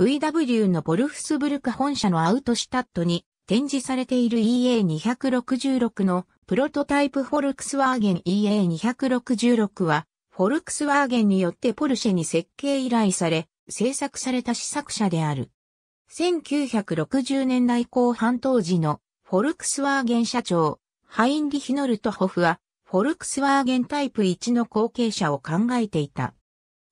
VW のボルフスブルク本社のアウトシュタットに展示されている EA266 のプロトタイプフォルクスワーゲン EA266 はフォルクスワーゲンによってポルシェに設計依頼され制作された試作車である。1960年代後半当時のフォルクスワーゲン社長ハインリヒノルトホフはフォルクスワーゲンタイプ1の後継者を考えていた。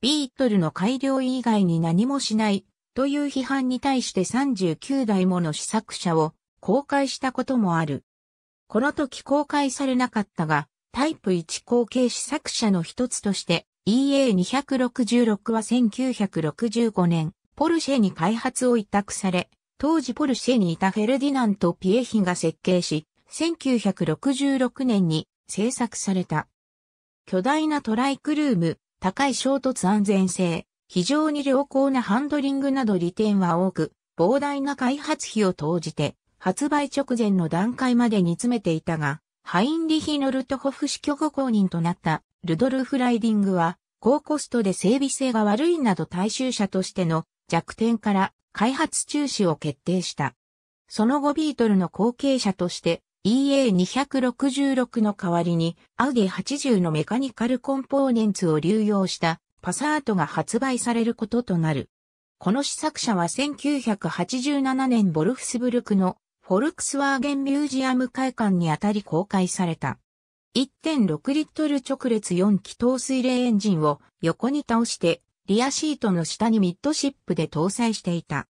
ビートルの改良以外に何もしないという批判に対して39台もの試作車を公開したこともある。この時公開されなかったが、タイプ1後継試作車の一つとして EA266 は1965年、ポルシェに開発を委託され、当時ポルシェにいたフェルディナント・ピエヒが設計し、1966年に制作された。巨大なトライクルーム、高い衝突安全性、非常に良好なハンドリングなど利点は多く、膨大な開発費を投じて、発売直前の段階まで煮詰めていたが、ハインリヒ・ノルトホフ死去後公認となったルドルフ・ライディングは、高コストで整備性が悪いなど大衆車としての弱点から開発中止を決定した。その後ビートルの後継者として EA266 の代わりにアウディ80のメカニカルコンポーネンツを流用したパサートが発売されることとなる。この試作車は1987年ボルフスブルクのフォルクスワーゲンミュージアム会館にあたり公開された。1.6リットル直列4気筒水冷エンジンを横に倒してリアシートの下にミッドシップで搭載していた。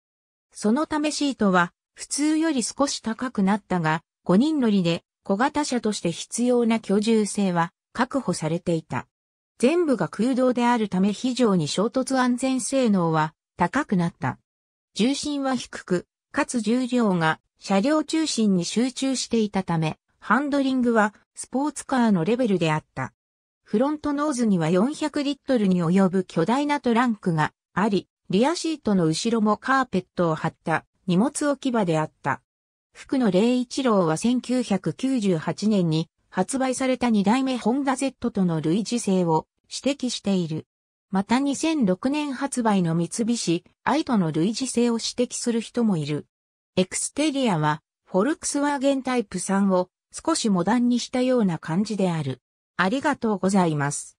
そのためシートは普通より少し高くなったが5人乗りで小型車として必要な居住性は確保されていた。全部が空洞であるため非常に衝突安全性能は高くなった。重心は低く、かつ重量が車両中心に集中していたため、ハンドリングはスポーツカーのレベルであった。フロントノーズには400リットルに及ぶ巨大なトランクがあり、リアシートの後ろもカーペットを張った荷物置き場であった。福野霊一郎は1998年に発売された2代目ホンダ Z との類似性を指摘している。また2006年発売の三菱、アイトの類似性を指摘する人もいる。エクステリアは、フォルクスワーゲンタイプ3を少しモダンにしたような感じである。ありがとうございます。